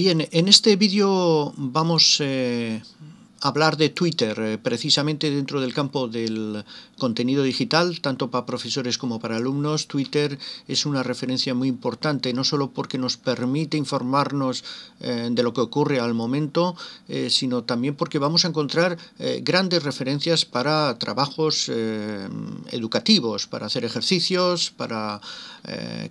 Bien, en este vídeo vamos eh, hablar de Twitter, eh, precisamente dentro del campo del contenido digital, tanto para profesores como para alumnos. Twitter es una referencia muy importante, no solo porque nos permite informarnos eh, de lo que ocurre al momento, eh, sino también porque vamos a encontrar grandes referencias para trabajos educativos, para hacer ejercicios, para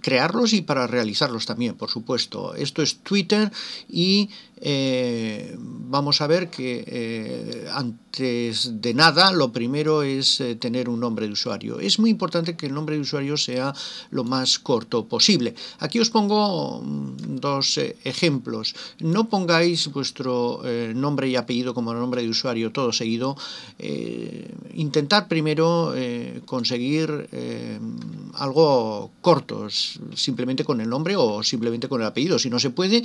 crearlos y para realizarlos también, por supuesto. Esto es Twitter y eh, vamos a ver que eh, antes de nada lo primero es eh, tener un nombre de usuario. Es muy importante que el nombre de usuario sea lo más corto posible. Aquí os pongo mm, dos ejemplos. No pongáis vuestro nombre y apellido como nombre de usuario todo seguido. intentar primero conseguir algo corto, simplemente con el nombre o simplemente con el apellido. Si no se puede,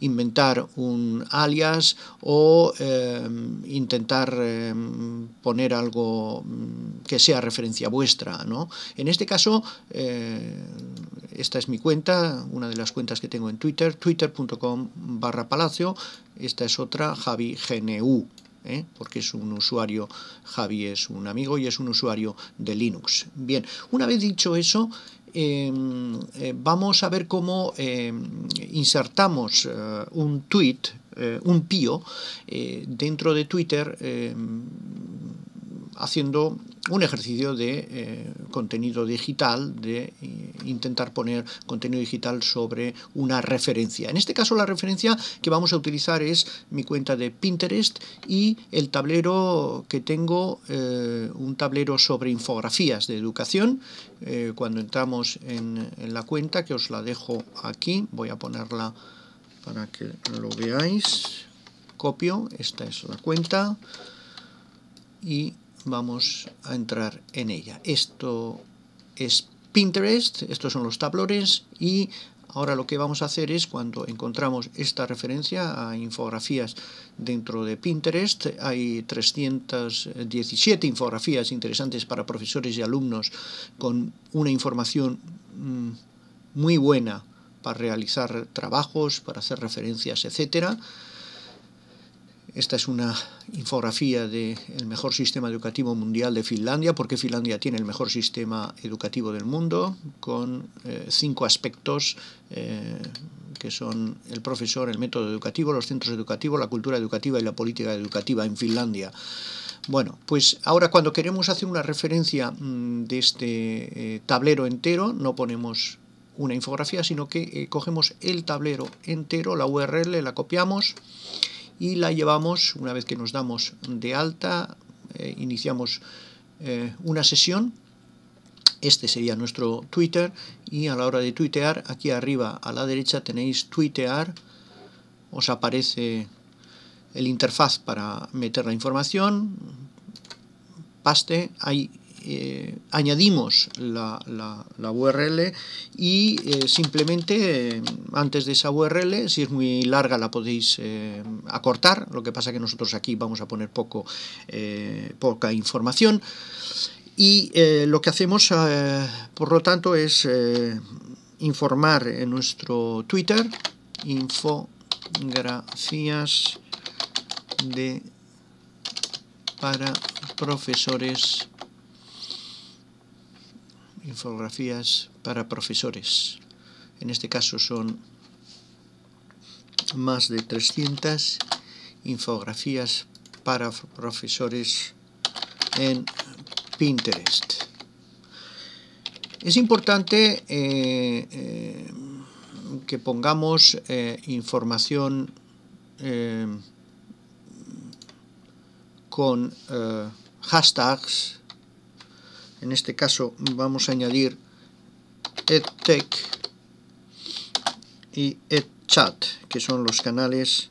inventar un alias o em, intentar em, poner algo mm, que sea referencia vuestra. ¿no? En este caso, eh, esta es mi cuenta, una de las cuentas que tengo en Twitter, twitter.com barra palacio, esta es otra, Javi GNU. ¿eh? porque es un usuario, Javi es un amigo y es un usuario de Linux. Bien, una vez dicho eso, em, eh, vamos a ver cómo insertamos eh, un tweet, eh, un pío, eh, dentro de Twitter, haciendo un ejercicio de eh, contenido digital, de eh, intentar poner contenido digital sobre una referencia. En este caso la referencia que vamos a utilizar es mi cuenta de Pinterest y el tablero que tengo, eh, un tablero sobre infografías de educación. cuando entramos en, en la cuenta, que os la dejo aquí, voy a ponerla para que lo veáis. Copio, esta es la cuenta y vamos a entrar en ella. Esto es Pinterest, estos son los tablones y ahora lo que vamos a hacer es cuando encontramos esta referencia a infografías dentro de Pinterest, hay 317 infografías interesantes para profesores y alumnos con una información mm, muy buena para realizar trabajos, para hacer referencias, etcétera esta es una infografía del el mejor sistema educativo mundial de Finlandia, porque Finlandia tiene el mejor sistema educativo del mundo, con eh, cinco aspectos eh, que son el profesor, el método educativo, los centros educativos, la cultura educativa y la política educativa en Finlandia. Bueno, pues ahora cuando queremos hacer una referencia mm, de este eh, tablero entero, no ponemos una infografía, sino que cogemos el tablero entero, la URL, la copiamos y la llevamos, una vez que nos damos de alta, eh, iniciamos eh, una sesión. Este sería nuestro Twitter y a la hora de tuitear, aquí arriba a la derecha tenéis tuitear, os aparece el interfaz para meter la información, paste, eh, añadimos la, URL y eh, simplemente eh, antes de esa URL, si es muy larga la podéis acortar, lo que pasa que nosotros aquí vamos a poner poco, poca información y lo que hacemos por lo tanto es informar en nuestro Twitter gracias de para profesores infografías para profesores. En este caso son más de 300 infografías para profesores en Pinterest. Es importante eh, eh, que pongamos eh, información con hashtags en este caso vamos a añadir EdTech y EdChat, que son los canales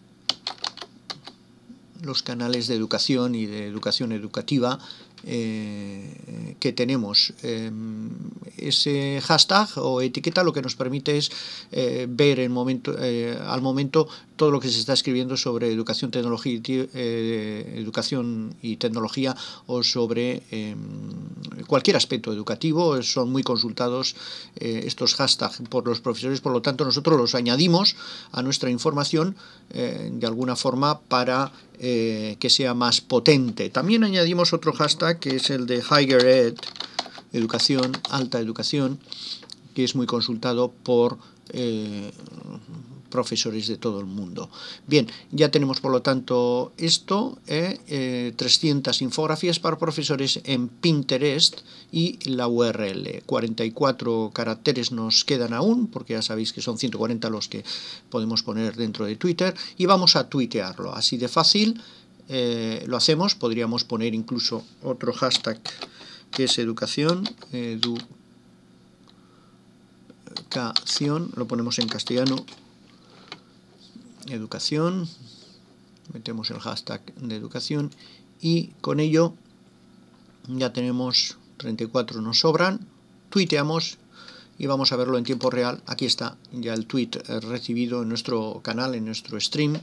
los canales de educación y de educación educativa eh, que tenemos. Em, ese hashtag o etiqueta lo que nos permite es eh, ver en momento, eh, al momento todo lo que se está escribiendo sobre educación, tecnología, educación y tecnología o sobre em, cualquier aspecto educativo. Son muy consultados estos hashtags por los profesores, por lo tanto nosotros los añadimos a nuestra información de alguna forma para que sea más potente. También añadimos otro hashtag que es el de Higher Ed, Educación, Alta Educación, que es muy consultado por eh, profesores de todo el mundo. Bien, ya tenemos por lo tanto esto, 300 eh, eh, infografías para profesores en Pinterest y la URL. 44 caracteres nos quedan aún, porque ya sabéis que son 140 los que podemos poner dentro de Twitter, y vamos a tuitearlo, así de fácil eh, lo hacemos, podríamos poner incluso otro hashtag que es educación, educación, lo ponemos en castellano, educación, metemos el hashtag de educación y con ello ya tenemos 34 nos sobran, tuiteamos y vamos a verlo en tiempo real. Aquí está ya el tweet eh, recibido en nuestro canal, en nuestro stream.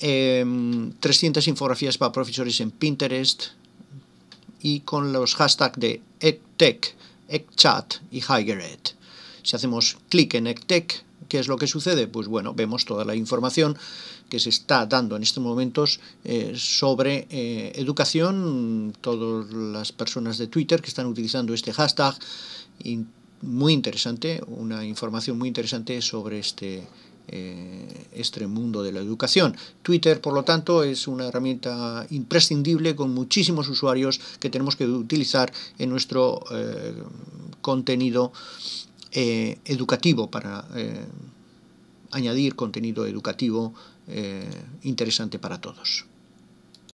300 em, infografías para profesores en Pinterest y con los hashtags de EdTech, EdChat y HigherEd. Si hacemos clic en EdTech, ¿qué es lo que sucede? Pues bueno, vemos toda la información que se está dando en estos momentos eh, sobre eh, educación, todas las personas de Twitter que están utilizando este hashtag, muy interesante, una información muy interesante sobre este eh, este mundo de la educación. Twitter, por lo tanto, es una herramienta imprescindible con muchísimos usuarios que tenemos que utilizar en nuestro eh, contenido eh, educativo para añadir contenido educativo interesante para todos.